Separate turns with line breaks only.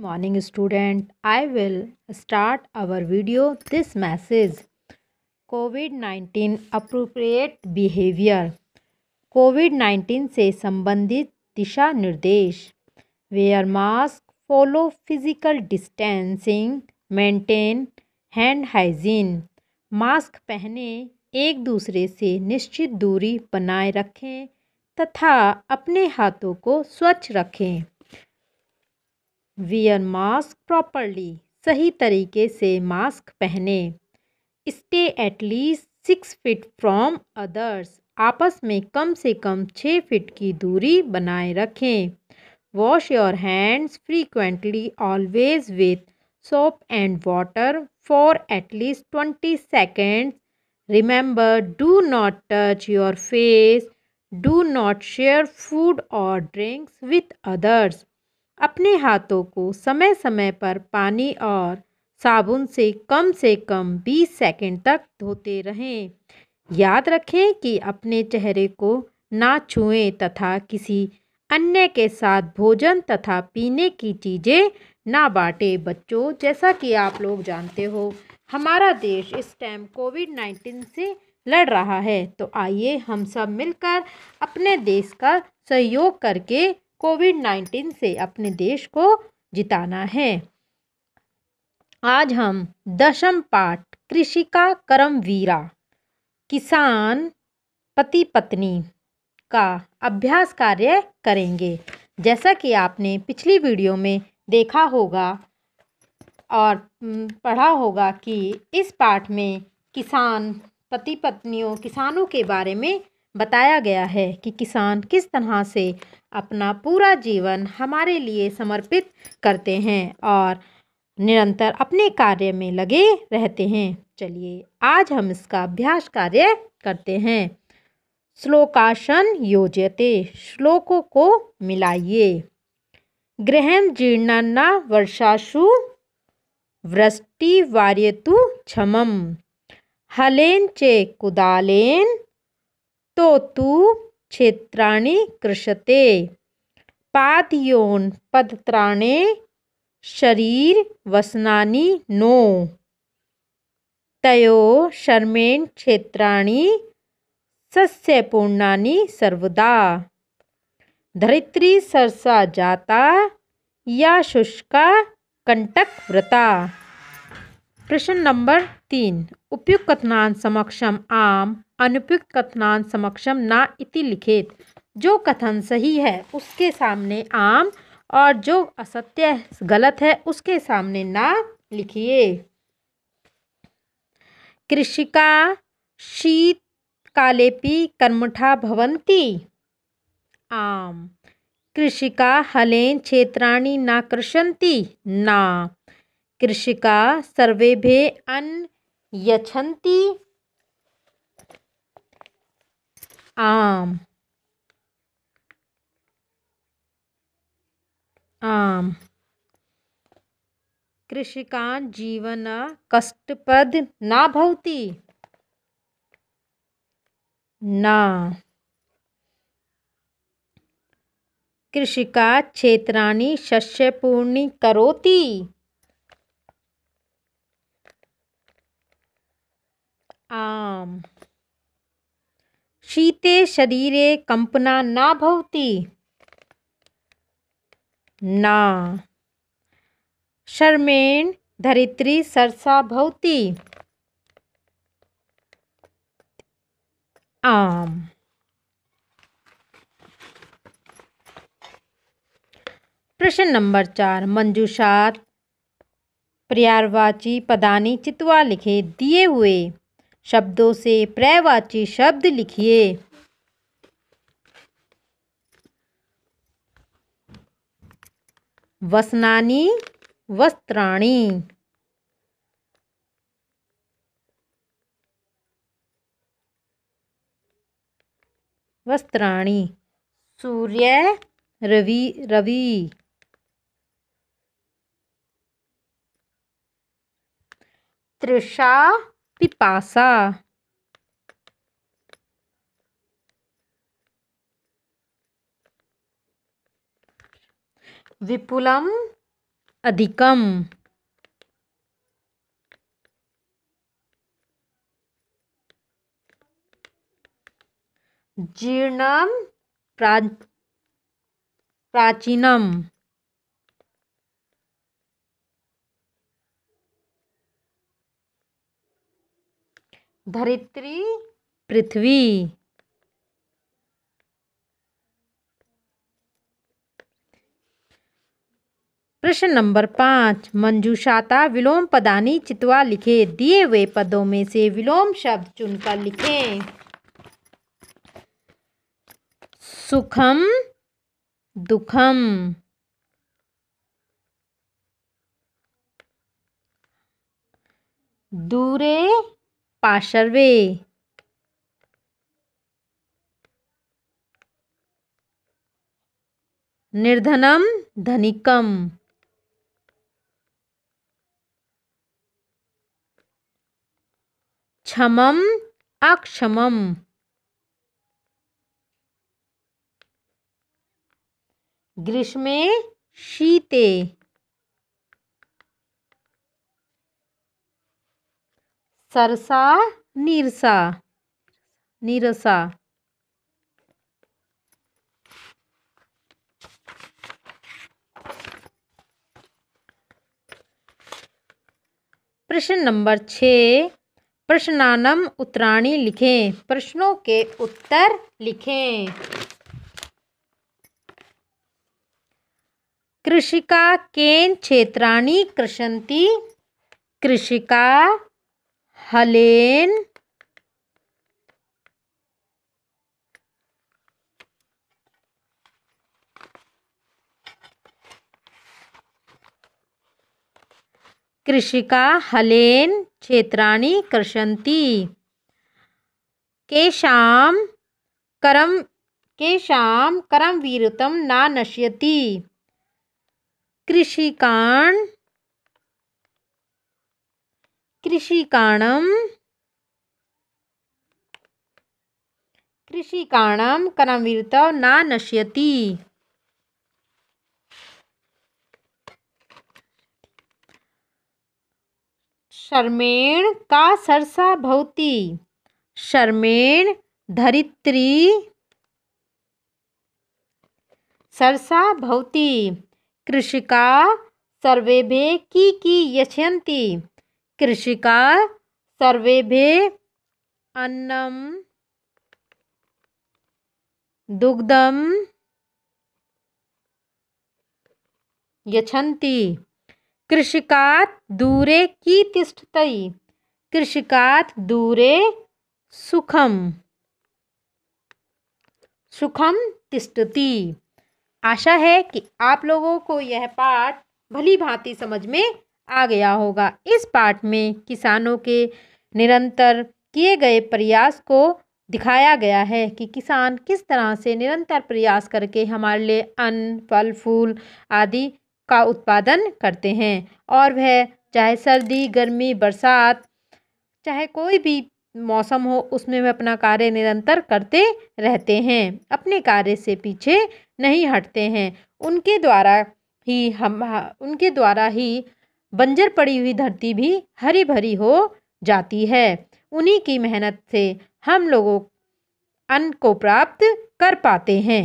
Morning student I will start our video this message covid nineteen appropriate behaviour covid nineteen से संबंधित दिशा निर्देश wear mask follow physical distancing maintain hand hygiene mask पहने एक दूसरे से निश्चित दूरी बनाए रखें तथा अपने हाथों को स्वच्छ रखें वियर मास्क प्रॉपरली सही तरीके से मास्क पहने stay at least six feet from others आपस में कम से कम छः फिट की दूरी बनाए रखें wash your hands frequently always with soap and water for at least twenty seconds remember do not touch your face do not share food और ड्रिंक्स विथ अदर्स अपने हाथों को समय समय पर पानी और साबुन से कम से कम 20 सेकंड तक धोते रहें याद रखें कि अपने चेहरे को ना छुएं तथा किसी अन्य के साथ भोजन तथा पीने की चीज़ें ना बांटें बच्चों जैसा कि आप लोग जानते हो हमारा देश इस टाइम कोविड नाइन्टीन से लड़ रहा है तो आइए हम सब मिलकर अपने देश का सहयोग करके कोविड नाइन्टीन से अपने देश को जिताना है आज हम दशम पाठ कृषि का कर्म वीरा किसान पति पत्नी का अभ्यास कार्य करेंगे जैसा कि आपने पिछली वीडियो में देखा होगा और पढ़ा होगा कि इस पाठ में किसान पति पत्नियों किसानों के बारे में बताया गया है कि किसान किस तरह से अपना पूरा जीवन हमारे लिए समर्पित करते हैं और निरंतर अपने कार्य में लगे रहते हैं चलिए आज हम इसका अभ्यास कार्य करते हैं श्लोकासन योजते श्लोकों को मिलाइए गृहम जीर्ण वर्षाशु वृष्टि वार्यतु क्षम हलेन चे कुदालेन तो तोतु क्षेत्राणि कृषते पादयोन् पदत्राणे शरीर शरीरवसनानि नो तयो शर्मेण क्षेत्राणि सस्यपूर्णानि सर्वदा धरित्री सरसा जाता या शुष्का कंटक व्रता प्रश्न नंबर तीन उपयुक्त कथनान समक्षम आम अनुपयुक्त कथनान समक्षम ना इति लिखेत जो कथन सही है उसके सामने आम और जो असत्य गलत है उसके सामने ना लिखिए कृषिका शीत कालेपि कर्मठा भवंती आम कृषिका हलेन क्षेत्राणी न कृषंती ना कृषिका भे अन यछंती आम um, आम um, कृषिका जीवन कष्टप्रद ना भवती ना कृषिका क्षेत्राणी शस्यपूर्णी करोति आम शीते शरीरे कंपना ना भवती न शर्मेण धरित्री सरसा भवती आम प्रश्न नंबर चार मंजूषात पर्यायवाची पदानी चितवा लिखे दिए हुए शब्दों से प्रवाची शब्द लिखिए वसनानी वस्त्राणी वस्त्राणी सूर्य रवि रवि तृषा pipasa. विपुलम अधिकम जीर्णम प्राचीनम धरित्री पृथ्वी प्रश्न नंबर पाँच मंजूषाता विलोम पदानी चितवा लिखे दिए हुए पदों में से विलोम शब्द चुनकर लिखें सुखम दुखम दूरे पाशर्वे निर्धनम धनिकम क्षम अक्षम ग्रीष्मे शीते सरसा निरसा निरसा प्रश्न नंबर छ प्रश्नानम उत्तराणी लिखें प्रश्नों के उत्तर लिखें कृषिका केन क्षेत्राणी कृषंती कृषिका हलेन कृषिका हलेन क्षेत्राणी कृषंती केशाम करम केशाम करम वीरतम ना नश्यति कृषिकाण कृषिकाणं कृषिकाणां करमविरतौ ना नश्यति शर्मेण का सरसा भवति शर्मेण धरित्री सरसा भवति कृषिका सर्वेभ्य की की यच्छन्ति कृषिका सर्वे अन्न दुग्धम यछन्ति कृषिकात् दूरे की तिष्ठतई कृषिकात् दूरे सुखम सुखम तिष्ठति आशा है कि आप लोगों को यह पाठ भली भांति समझ में आ गया होगा इस पाठ में किसानों के निरंतर किए गए प्रयास को दिखाया गया है कि किसान किस तरह से निरंतर प्रयास करके हमारे लिए अन्न फल फूल आदि का उत्पादन करते हैं और वह चाहे सर्दी गर्मी बरसात चाहे कोई भी मौसम हो उसमें वह अपना कार्य निरंतर करते रहते हैं अपने कार्य से पीछे नहीं हटते हैं उनके द्वारा ही हम उनके द्वारा ही बंजर पड़ी हुई धरती भी हरी भरी हो जाती है उन्हीं की मेहनत से हम लोगों अन्न को प्राप्त कर पाते हैं